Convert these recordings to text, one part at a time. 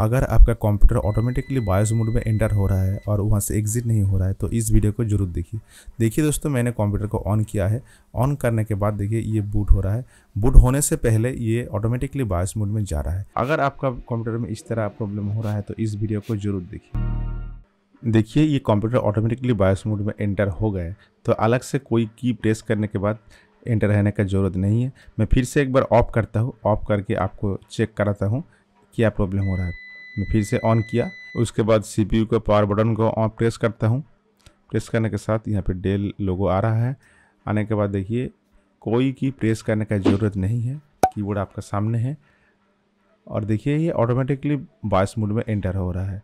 अगर आपका computer automatically BIOS mode में एंटर हो रहा है और वहाँ से एग्जिट नहीं हो रहा है तो इस वीडियो को जरूर देखिए देखिए दोस्तों मैंने कंप्यूटर को ऑन किया है ऑन करने के बाद देखिए ये बूट हो रहा है बूट होने से पहले ये ऑटोमेटिकली बायोस मोड में जा रहा है अगर आपका कंप्यूटर में इस तरह प्रॉब्लम हो रहा है तो इस वीडियो को जरूर देखिए देखिए ये कंप्यूटर ऑटोमेटिकली बायोस मोड में एंटर हो गए तो अलग से कोई की प्रेस करने के बाद एंटर रहने का ज़रूरत नहीं है मैं फिर से एक बार ऑफ करता हूँ ऑफ करके आपको चेक कराता हूँ क्या प्रॉब्लम हो रहा है मैं फिर से ऑन किया उसके बाद सी पी यू के पावर बटन को ऑन प्रेस करता हूँ प्रेस करने के साथ यहाँ पे डेल लोगो आ रहा है आने के बाद देखिए कोई की प्रेस करने का ज़रूरत नहीं है कीबोर्ड आपका सामने है और देखिए ये ऑटोमेटिकली वॉइस मोड में एंटर हो रहा है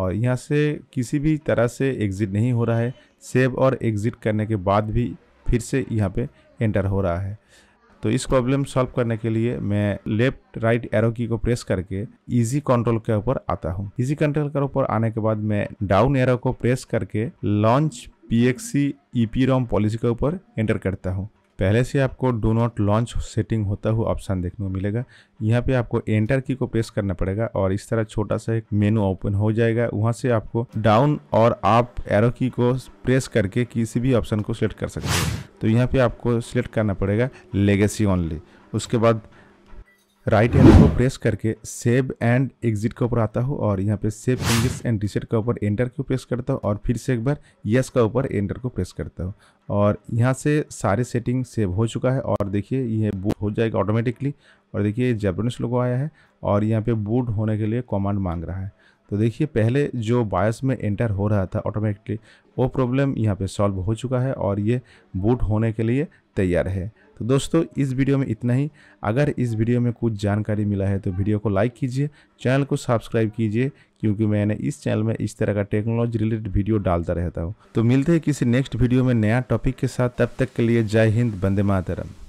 और यहाँ से किसी भी तरह से एग्ज़िट नहीं हो रहा है सेव और एग्ज़िट करने के बाद भी फिर से यहाँ पे एंटर हो रहा है तो इस प्रॉब्लम सॉल्व करने के लिए मैं लेफ्ट राइट एरो की को प्रेस करके इजी कंट्रोल के ऊपर आता हूँ इजी कंट्रोल के ऊपर आने के बाद मैं डाउन एरो को प्रेस करके launch P X E P ROM policy के ऊपर एंटर करता हूँ पहले से आपको डो नॉट लॉन्च सेटिंग होता हुआ ऑप्शन देखने को मिलेगा यहाँ पे आपको एंटर की को प्रेस करना पड़ेगा और इस तरह छोटा सा एक मेनू ओपन हो जाएगा वहाँ से आपको डाउन और आप एरो की को प्रेस करके किसी भी ऑप्शन को सेलेक्ट कर सकते हैं तो यहाँ पे आपको सिलेक्ट करना पड़ेगा लेगेसी ओनली उसके बाद राइट हैंड को प्रेस करके सेव एंड एग्जिट के ऊपर आता हूँ और यहाँ पे सेव चेंजेस एंड रिसेट के ऊपर एंटर को प्रेस करता हूँ और फिर से एक बार यस का ऊपर एंटर को प्रेस करता हूँ और यहाँ से सारे सेटिंग सेव हो चुका है और देखिए ये बूट हो जाएगा ऑटोमेटिकली और देखिए जबरनस लोगो आया है और यहाँ पे बूट होने के लिए कमांड मांग रहा है तो देखिए पहले जो बायस में एंटर हो रहा था ऑटोमेटिकली वो प्रॉब्लम यहाँ पे सॉल्व हो चुका है और ये बूट होने के लिए तैयार है तो दोस्तों इस वीडियो में इतना ही अगर इस वीडियो में कुछ जानकारी मिला है तो वीडियो को लाइक कीजिए चैनल को सब्सक्राइब कीजिए क्योंकि मैंने इस चैनल में इस तरह का टेक्नोलॉजी रिलेटेड वीडियो डालता रहता हूँ तो मिलते हैं किसी नेक्स्ट वीडियो में नया टॉपिक के साथ तब तक के लिए जय हिंद बंदे मातरम